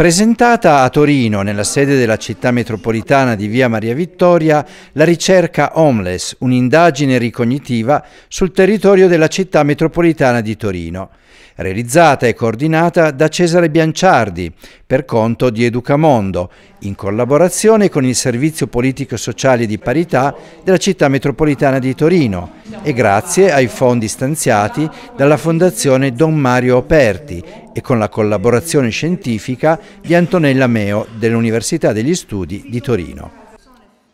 Presentata a Torino, nella sede della città metropolitana di Via Maria Vittoria, la ricerca Homeless, un'indagine ricognitiva sul territorio della città metropolitana di Torino, realizzata e coordinata da Cesare Bianciardi, per conto di Educamondo, in collaborazione con il Servizio Politico Sociale di Parità della Città Metropolitana di Torino e grazie ai fondi stanziati dalla Fondazione Don Mario Operti e con la collaborazione scientifica di Antonella Meo dell'Università degli Studi di Torino.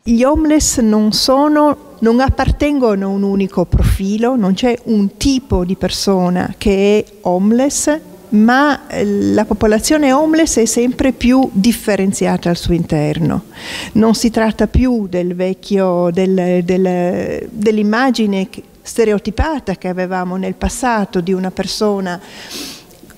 Gli homeless non sono non appartengono a un unico profilo, non c'è un tipo di persona che è homeless ma eh, la popolazione homeless è sempre più differenziata al suo interno. Non si tratta più del vecchio, del, del, dell'immagine stereotipata che avevamo nel passato di una persona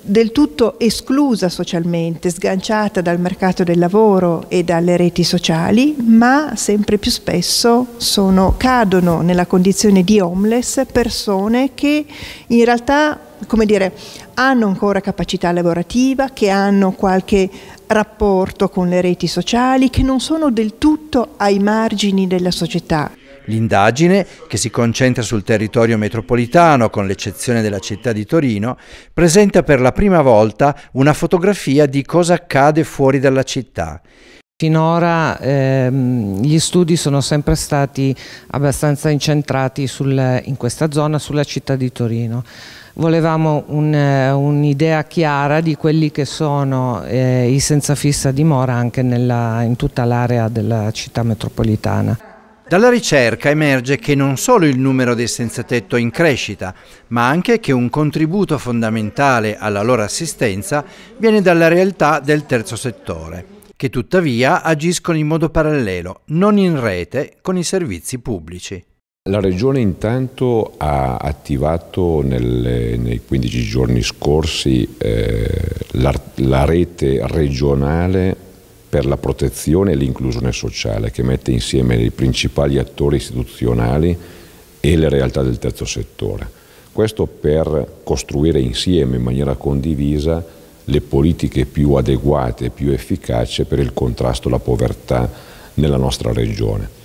del tutto esclusa socialmente, sganciata dal mercato del lavoro e dalle reti sociali, ma sempre più spesso sono, cadono nella condizione di homeless persone che in realtà come dire, hanno ancora capacità lavorativa, che hanno qualche rapporto con le reti sociali, che non sono del tutto ai margini della società. L'indagine, che si concentra sul territorio metropolitano con l'eccezione della città di Torino, presenta per la prima volta una fotografia di cosa accade fuori dalla città. Finora ehm, gli studi sono sempre stati abbastanza incentrati sul, in questa zona, sulla città di Torino. Volevamo eh, un'idea un chiara di quelli che sono eh, i senza fissa dimora anche nella, in tutta l'area della città metropolitana. Dalla ricerca emerge che non solo il numero dei senza tetto è in crescita, ma anche che un contributo fondamentale alla loro assistenza viene dalla realtà del terzo settore, che tuttavia agiscono in modo parallelo, non in rete, con i servizi pubblici. La Regione intanto ha attivato nel, nei 15 giorni scorsi eh, la, la rete regionale per la protezione e l'inclusione sociale che mette insieme i principali attori istituzionali e le realtà del terzo settore. Questo per costruire insieme in maniera condivisa le politiche più adeguate e più efficaci per il contrasto alla povertà nella nostra regione.